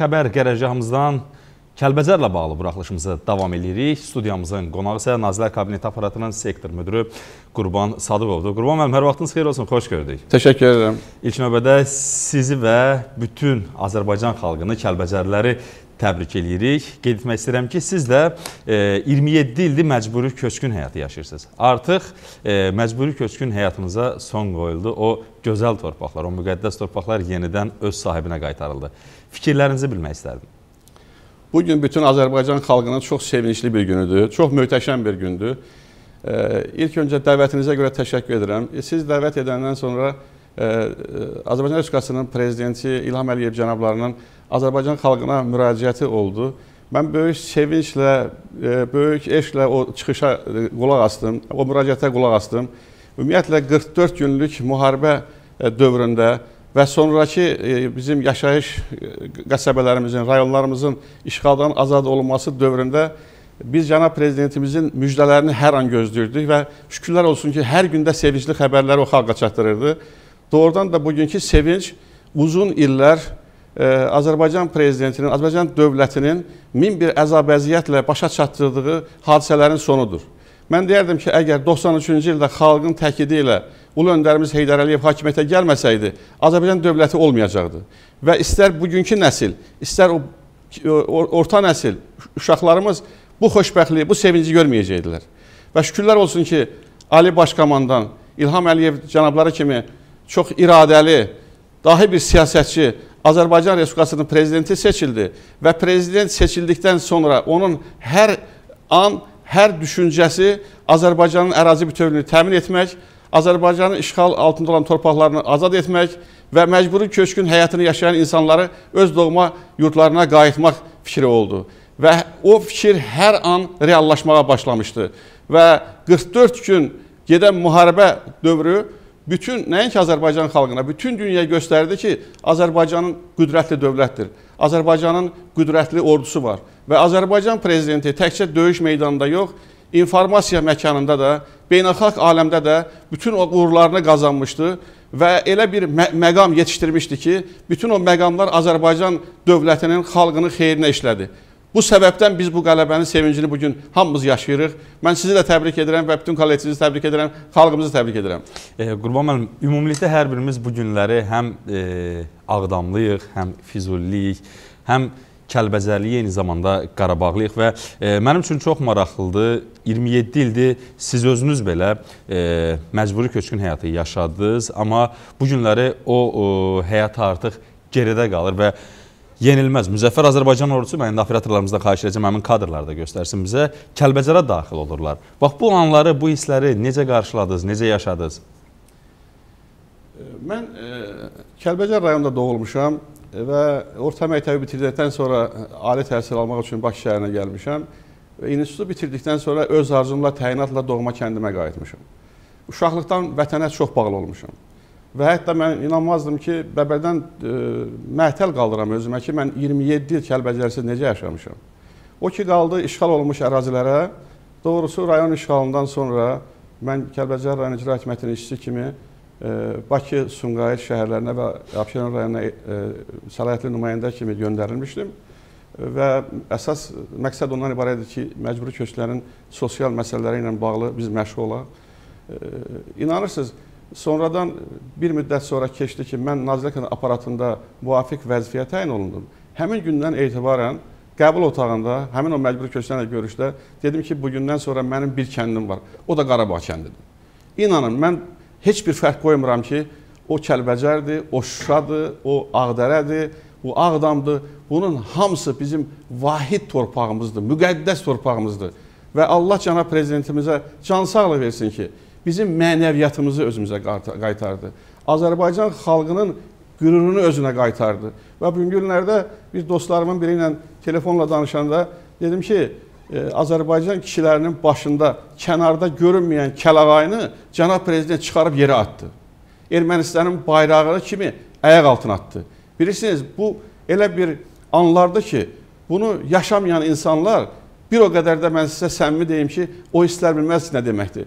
xəbər gələcəyimizdən Kəlbəcərlə bağlı buraxılışımıza davam edirik. Studiyamızın qonağı isə Nazirlər Kabineti Aparatının sektor müdürü Qurban Sadıqovdur. Qurban müəllim, hər vaxtınız xeyir olsun, xoş gördük. Təşəkkür edirəm. İlk növbədə sizi və bütün Azərbaycan xalqını, Kəlbəcərləri təbrik edirik. Qeyd etmək istəyirəm ki, siz də e, 27 ildir məcburi köçkün həyatı yaşayırsınız. Artıq e, məcburi köçkün həyatınıza son qoyuldu. O gözəl torpaqlar, o müqəddəs torpaqlar yenidən öz sahibinə qaytarıldı. Fikirlərinizi bilmək istərdim. Bu gün bütün Azərbaycan xalqına çox sevincli bir günüdür, çox möhtəşəm bir gündür. İlk öncə dəvətinizə görə təşəkkür edirəm. E, siz dəvət edəndən sonra e, e, Azərbaycan Respublikasının prezidenti İlham Əliyev cənablarının Azərbaycan xalqına müraciəti oldu. Mən böyük sevinclə, böyük eşqlə o çıxışa qulaq astım, o müraciətə qulaq astım. Ümumiyyətlə 44 günlük müharibə dövründə və sonrakı e, bizim yaşayış e, qəsəbələrimizin, rayonlarımızın işğaldan azad olunması dövründə biz cənab prezidentimizin müjdələrini hər an gözləyirdik və şükürlər olsun ki, hər gündə sevincli xəbərləri o xalqa çatdırırdı. Doğrudan da bugünkü sevinc uzun illər e, Azərbaycan prezidentinin, Azərbaycan dövlətinin min bir əzabəziyyətlə başa çatdırdığı hadisələrin sonudur. Mən deyərdim ki, əgər 93-cü ildə xalqın təkidi ilə ulu öndərimiz Heydər Əliyev hakimiyyətə gəlməsəydi, Azərbaycan dövləti olmayacaqdı. Və istər bugünkü nəsil, istər o, o, orta nəsil uşaqlarımız bu xoşbəxtliyi, bu sevinci görməyəcəkdilər. Və şükürlər olsun ki, Ali Başkomandan İlham Əliyev cənabları kimi çox iradəli, dahi bir siyasətçi Azərbaycan Respublikasının prezidenti seçildi və prezident seçildikdən sonra onun hər an, hər düşüncəsi Azərbaycanın ərazi bütövlüyünü təmin etmək, Azərbaycanın işğal altında olan torpaqlarını azad etmək və məcburi köçkün həyatını yaşayan insanları öz doğma yurtlarına qayıtmaq fikri oldu. Və o fikir hər an reallaşmağa başlamışdı. Və 44 gün gedən müharibə dövrü bütün nəinki Azərbaycan xalqına, bütün dünyaya göstərdi ki, Azərbaycanın qüdrətli dövlətdir. Azərbaycanın qüdrətli ordusu var və Azərbaycan prezidenti təkcə döyüş meydanında yox, informasiya məkanında da beynəlxalq aləmdə də bütün o uğurlarını qazanmışdı və elə bir mə məqam yetişdirmişdi ki, bütün o məqamlar Azərbaycan dövlətinin, xalqının xeyrinə işlədi. Bu səbəbdən biz bu qələbənin sevincini bu gün hamımız yaşayırıq. Mən sizi də təbrik edirəm və bütün kollektivinizi təbrik edirəm, xalqımızı təbrik edirəm. E, Qurban müəllim, ümumilikdə hər birimiz bu günləri həm e, Ağdamlıyıq, həm Füzuliliyik, həm e, Kəlbəzərliyi, eyni zamanda Qarabağlıyıq və e, mənim üçün çox maraqlıdır. 27 ildir siz özünüz belə e, məcburi köçkün həyatı yaşadınız, amma bu günləri o, o həyat artıq geridə qalır və yenilməz. Müzəffər Azərbaycan ordusu, mən indi operatorlarımızdan xahiş edəcəm, həmin kadrlarda göstərsin bizə, Kəlbəcərə daxil olurlar. Bax, bu anları, bu hissləri necə qarşıladınız, necə yaşadınız? Mən e, Kəlbəcər rayonunda doğulmuşam və orta məktəbi bitirdikdən sonra ali təhsil almaq üçün Bakı şəhərinə gəlmişəm. Və institutu bitirdikdən sonra öz arzumla təyinatla doğma kəndimə qayıtmışam. Uşaqlıqdan vətənə çox bağlı olmuşam. Və hətta mən inanmazdım ki, Bəbərdən e, məhtəl qaldıram özümə ki, mən 27 il Kəlbəcərsiz necə yaşamışam. O ki, qaldı işğal olunmuş ərazilərə, doğrusu rayon işğalından sonra mən Kəlbəcər rayon icra hikmətinin işçisi kimi Bakı, Sumqayıt şəhərlərinə və Abşeron rayonuna e, səlahiyyətli nümayəndə kimi göndərilmişdim və əsas məqsəd ondan ibarət idi ki, məcburi köçlərin sosial məsələləri ilə bağlı biz məşğul olaq. İnanırsınız, sonradan bir müddət sonra keçdi ki, mən Nazirlik aparatında müvafiq vəzifəyə təyin olundum. Həmin gündən etibarən qəbul otağında, həmin o məcburi köçlərlə görüşdə dedim ki, bugündən sonra mənim bir kəndim var. O da Qarabağ kəndidir. İnanın, mən heç bir fərq qoymuram ki, o Kəlbəcərdir, o Şuşadır, o Ağdərədir, bu Ağdamdır. Bunun hamısı bizim vahid torpağımızdır, müqəddəs torpağımızdır. Və Allah cənab prezidentimizə can sağlığı versin ki, bizim mənəviyyatımızı özümüzə qaytardı. Azərbaycan xalqının qürurunu özünə qaytardı. Və bu günlərdə bir dostlarımın biri ilə telefonla danışanda dedim ki, Azərbaycan kişilərinin başında kənarda görünməyən kələğayını cənab prezident çıxarıb yerə atdı. Ermənistanın bayrağını kimi əyaq altına atdı. Bilirsiniz, bu elə bir anlardır ki, bunu yaşamayan insanlar bir o qədər də mən sizə səmimi deyim ki, o hisslər bilməz nə deməkdir.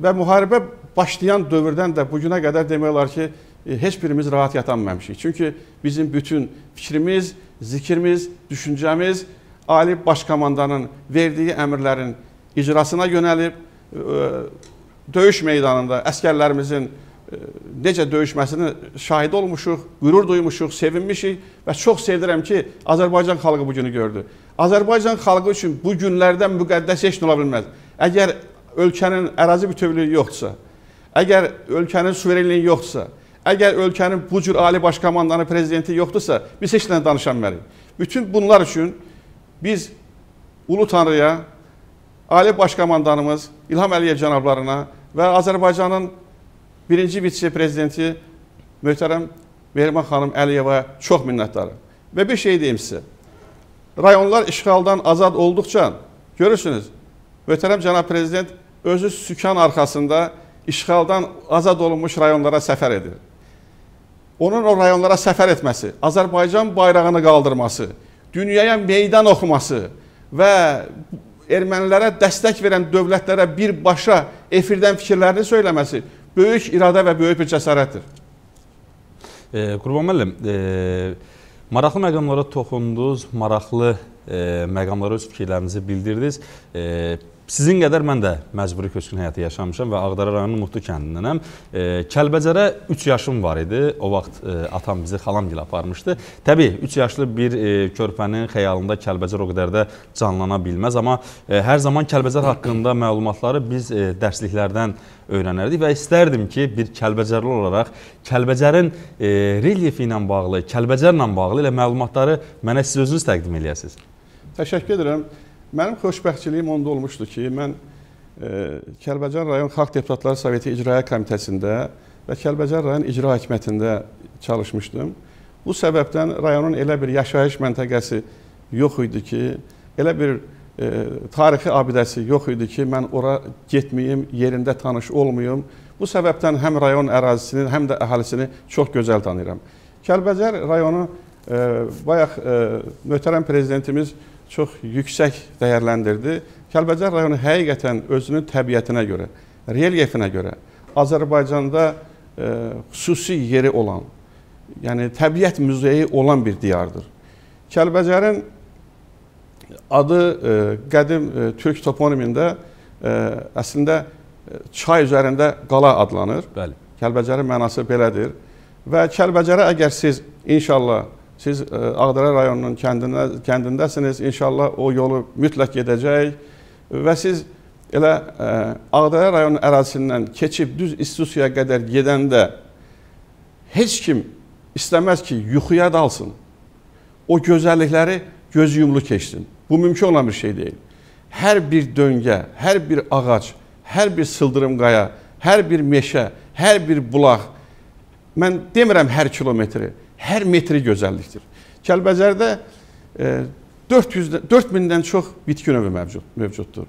Və müharibə başlayan dövrdən də bu günə qədər demək olar ki, e, heç birimiz rahat yatan bilməmişik. Çünki bizim bütün fikrimiz, zikrimiz, düşüncəmiz, Ali Baş Komandanın verdiyi əmrlərin icrasına yönəlib, e, döyüş meydanında əskərlərimizin e, necə döyüşməsini şahid olmuşuq, qürur duymuşuq, sevinmişik və çox sevinirəm ki, Azərbaycan xalqı bu günü gördü. Azərbaycan xalqı üçün bu günlərdən müqəddəs heç nə ola bilməz. Əgər ölkənin ərazi bütövlüyü yoxdursa, əgər ölkənin suverenliyi yoxdursa, əgər ölkənin bu cür ali baş komandanı prezidenti yoxdursa, biz heç nə danışan mərik. Bütün bunlar üçün biz Ulu Tanrıya, Ali Başkomandanımız İlham Əliyev cənablarına və Azərbaycanın birinci vitse-prezidenti möhtərəm Mehriban xanım Əliyevə çox minnətdarım. Və bir şey deyim sizə. Rayonlar işğaldan azad olduqca görürsünüz, möhtərəm cənab prezident özü sükan arxasında işğaldan azad olunmuş rayonlara səfər edir. Onun o rayonlara səfər etməsi, Azərbaycan bayrağını qaldırması, dünyaya meydan oxuması və ermənilərə dəstək verən dövlətlərə birbaşa efirdən fikirlərini söyləməsi böyük iradə və böyük bir cəsarətdir. E, Qurban müəllim, e, maraqlı məqamlara toxundunuz, maraqlı e, məqamlara öz fikirlərinizi bildirdiniz. E, Sizin qədər mən də məcburi köçkün həyatı yaşamışam və Ağdara rayonunun Mutlu kəndindənəm. E, Kəlbəcərə 3 yaşım var idi. O vaxt e, atam bizi xalamgilə aparmışdı. Təbii 3 yaşlı bir e, körpənin xəyalında Kəlbəcər o qədər də canlana bilməz, amma e, hər zaman Kəlbəcər haqqında məlumatları biz e, dərsliklərdən öyrənərdik və istərdim ki, bir Kəlbəcərli olaraq Kəlbəcərin e, relyefi ilə bağlı, Kəlbəcərlə bağlı elə məlumatları mənə siz özünüz təqdim eləyəsiniz. Təşəkkür edirəm. Mənim xoşbəxtçiliyim onda olmuşdu ki, mən e, Kəlbəcər rayon Xalq Deputatları Soveti İcraiyyə Komitəsində və Kəlbəcər rayon İcra Hakimiyyətində çalışmışdım. Bu səbəbdən rayonun elə bir yaşayış məntəqəsi yox idi ki, elə bir e, tarixi abidəsi yox idi ki, mən ora getməyim, yerində tanış olmayım. Bu səbəbdən həm rayon ərazisini, həm də əhalisini çox gözəl tanıyıram. Kəlbəcər rayonu e, bayaq e, möhtərəm prezidentimiz çox yüksək dəyərləndirdi. Kəlbəcər rayonu həqiqətən özünün təbiətinə görə, relyefinə görə Azərbaycanda ə, e, xüsusi yeri olan, yəni təbiət muzeyi olan bir diyardır. Kəlbəcərin adı ə, e, qədim ə, e, türk toponimində ə, əslində çay üzərində qala adlanır. Bəli. Kəlbəcərin mənası belədir. Və Kəlbəcərə əgər siz inşallah Siz e, Ağdərə rayonunun kəndinə, kəndindəsiniz. İnşallah o yolu mütləq gedəcək və siz elə e, Ağdərə rayonunun ərazisindən keçib düz istusiyaya qədər gedəndə heç kim istəməz ki, yuxuya dalsın. O gözəllikləri göz yumlu keçsin. Bu mümkün olan bir şey deyil. Hər bir döngə, hər bir ağac, hər bir sıldırım qaya, hər bir meşə, hər bir bulaq, mən demirəm hər kilometri, hər metri gözəllikdir. Kəlbəcərdə 400 e, 4000-dən çox bitki növü mövcud, mövcuddur.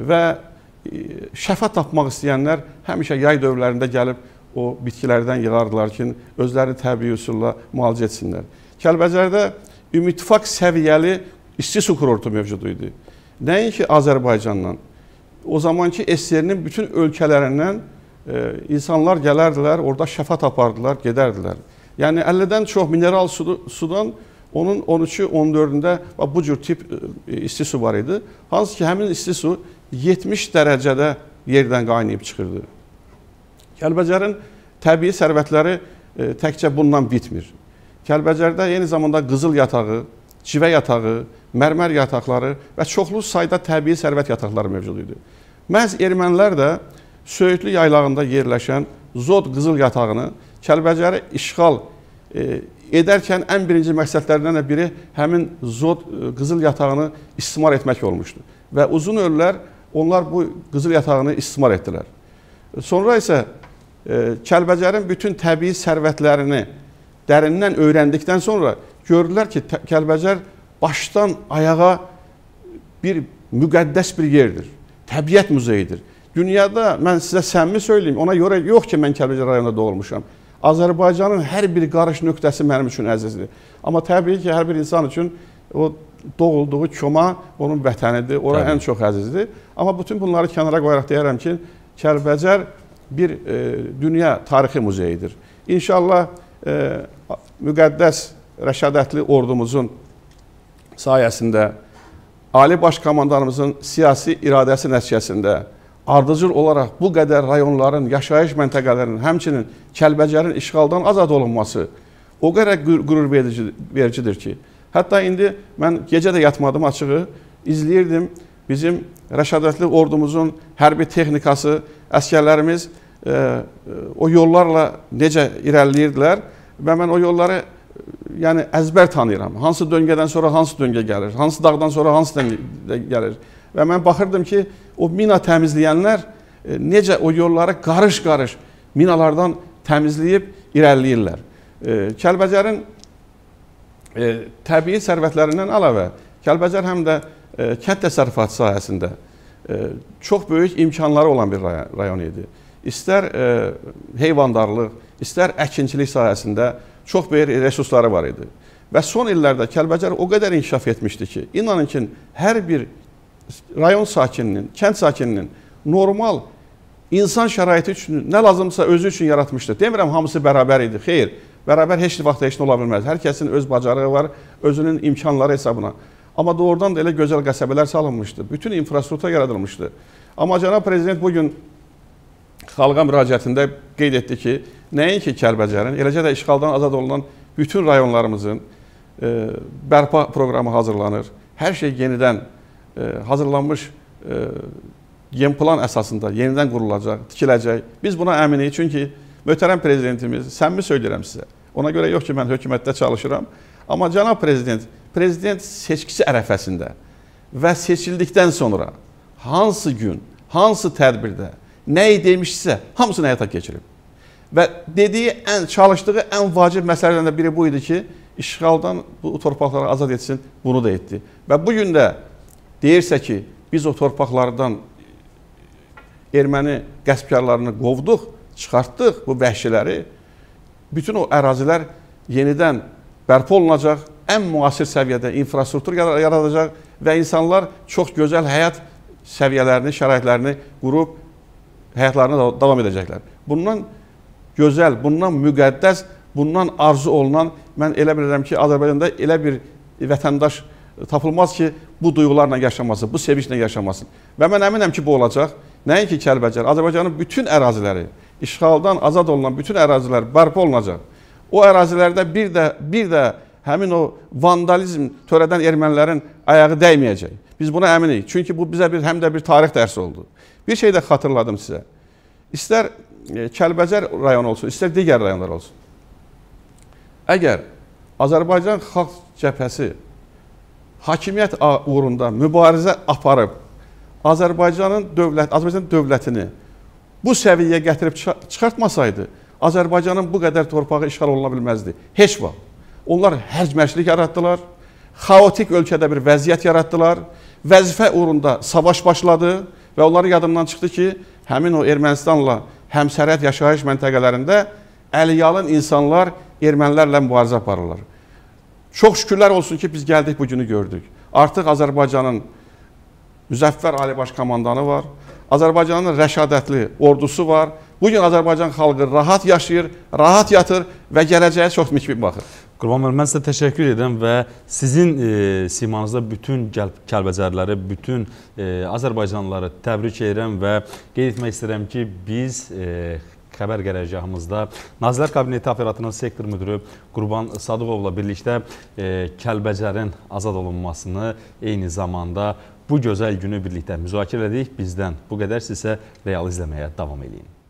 Və e, şəfa tapmaq istəyənlər həmişə yay dövrlərində gəlib o bitkilərdən yığardılar ki, özlərini təbii üsulla müalicə etsinlər. Kəlbəcərdə Ümidfaq səviyyəli işçi su kurortu mövcud idi. Nəinki Azərbaycandan, o zamanki SSR-nin bütün ölkələrindən e, insanlar gələrdilər, orada şəfa tapardılar, gedərdilər. Yəni 50-dən çox mineral sudu, sudan onun 13-ü, 14-də bu cür tip e, isti su var idi. Hansı ki, həmin isti su 70 dərəcədə yerdən qaynayıb çıxırdı. Kəlbəcərin təbii sərvətləri e, təkcə bundan bitmir. Kəlbəcərdə eyni zamanda qızıl yatağı, civə yatağı, mərmər yataqları və çoxlu sayda təbii sərvət yataqları mövcud idi. Məhz ermənilər də Söyütlü yaylağında yerləşən Zod qızıl yatağını Kəlbəcəri işğal e, edərkən ən birinci məqsədlərindən biri həmin Zod e, qızıl yatağını istismar etmək olmuşdu. Və uzun ölülər onlar bu qızıl yatağını istismar etdilər. Sonra isə e, Kəlbəcərin bütün təbii sərvətlərini dərindən öyrəndikdən sonra gördülər ki, Kəlbəcər başdan ayağa bir müqəddəs bir yerdir. Təbiət muzeyidir. Dünyada mən sizə səmimi söyləyim, ona görə yox ki, mən Kəlbəcər rayonunda doğulmuşam. Azərbaycanın hər bir qarış nöqtəsi mənim üçün əzizdir. Amma təbii ki, hər bir insan üçün o doğulduğu Koma onun vətənidir. Ora təbii. ən çox əzizdir. Amma bütün bunları kənara qoyaraq deyərəm ki, Kəlbəcər bir e, dünya tarixi muzeyidir. İnşallah e, müqəddəs rəşadətli ordumuzun sayəsində Ali Baş Komandanımızın siyasi iradəsi nəticəsində ardıcıl olaraq bu qədər rayonların, yaşayış məntəqələrinin, həmçinin Kəlbəcərin işğaldan azad olunması o qədər qürur vericidir ki, hətta indi mən gecə də yatmadım açığı, izləyirdim bizim rəşadətli ordumuzun hərbi texnikası, əskərlərimiz e, o yollarla necə irəliləyirdilər və mən o yolları yəni əzbər tanıyıram. Hansı döngədən sonra hansı döngə gəlir, hansı dağdan sonra hansı döngə gəlir. Və mən baxırdım ki, o mina təmizləyənlər e, necə o yolları qarış-qarış minalardan təmizləyib irəliləyirlər. E, Kəlbəcərin e, təbii sərvətlərindən əlavə, Kəlbəcər həm də kənd təsərrüfatı sahəsində çox böyük imkanları olan bir rayon idi. İstər heyvandarlıq, istər əkinçilik sahəsində çox böyük resursları var idi. Və son illərdə Kəlbəcər o qədər inkişaf etmişdi ki, inanın ki, hər bir imkanlar, rayon sakininin, kənd sakininin normal insan şəraiti üçün nə lazımsa özü üçün yaratmışdır. Demirəm hamısı bərabər idi. Xeyr, bərabər heç vaxt heç nə ola bilməz. Hər kəsin öz bacarığı var, özünün imkanları hesabına. Amma doğrudan da elə gözəl qəsəbələr salınmışdı. Bütün infrastruktura yaradılmışdı. Amma cənab prezident bu gün xalqa müraciətində qeyd etdi ki, nəinki Kəlbəcərin, eləcə də işğaldan azad olunan bütün rayonlarımızın e, bərpa proqramı hazırlanır. Hər şey yenidən hazırlanır E, hazırlanmış e, yeni plan əsasında yenidən qurulacaq, tikiləcək. Biz buna əminik, çünki möhtərəm prezidentimiz, səmimi söyləyirəm sizə, ona görə yox ki, mən hökumətdə çalışıram, amma cənab prezident, prezident seçkisi ərəfəsində və seçildikdən sonra hansı gün, hansı tədbirdə nəyi demişsə, hamısını həyata keçirib. Və dediyi, ən, çalışdığı ən vacib məsələlərdən də biri bu idi ki, işğaldan bu torpaqları azad etsin, bunu da etdi. Və bu gün də deyirsə ki, biz o torpaqlardan erməni qəsbkarlarını qovduq, çıxartdıq bu vəhşiləri, bütün o ərazilər yenidən bərpa olunacaq, ən müasir səviyyədə infrastruktur yaradacaq və insanlar çox gözəl həyat səviyyələrini, şəraitlərini qurub həyatlarına davam edəcəklər. Bundan gözəl, bundan müqəddəs, bundan arzu olunan, mən elə bilirəm ki, Azərbaycanda elə bir vətəndaş tapılmaz ki, bu duyğularla yaşamasın, bu sevinclə yaşamasın. Və mən əminəm ki, bu olacaq. Nəinki Kəlbəcər, Azərbaycanın bütün əraziləri, işğaldan azad olunan bütün ərazilər bərpa olunacaq. O ərazilərdə bir də bir də həmin o vandalizm törədən ermənilərin ayağı dəyməyəcək. Biz buna əminik. Çünki bu bizə bir həm də bir tarix dərsi oldu. Bir şey də xatırladım sizə. İstər e, Kəlbəcər rayonu olsun, istər digər rayonlar olsun. Əgər Azərbaycan Xalq Cəbhəsi hakimiyyət uğrunda mübarizə aparıb Azərbaycanın dövlət, Azərbaycan dövlətini bu səviyyəyə gətirib çıxartmasaydı, Azərbaycanın bu qədər torpağı işğal oluna bilməzdi. Heç vaxt. Onlar hərcmərçilik yaratdılar, xaotik ölkədə bir vəziyyət yaratdılar, vəzifə uğrunda savaş başladı və onların yadından çıxdı ki, həmin o Ermənistanla həmsərət yaşayış məntəqələrində əliyalın insanlar ermənilərlə mübarizə aparırlar. Çox şükürlər olsun ki, biz gəldik bu günü gördük. Artıq Azərbaycanın Müzəffər Ali Baş Komandanı var. Azərbaycanın rəşadətli ordusu var. Bugün Azərbaycan xalqı rahat yaşayır, rahat yatır və gələcəyə çox mikbib baxır. Qurban müəllim, mən sizə təşəkkür edirəm və sizin e, simanızda bütün kəlbəcərləri, bütün e, Azərbaycanlıları təbrik edirəm və qeyd etmək istəyirəm ki, biz e, xəbər qərargahımızda Nazirlər Kabineti Aparatının sektor müdürü Qurban Sadıqovla birlikdə e, Kəlbəcərin azad olunmasını eyni zamanda bu gözəl günü birlikdə müzakirə elədik. Bizdən bu qədər, sizsə real izləməyə davam edin.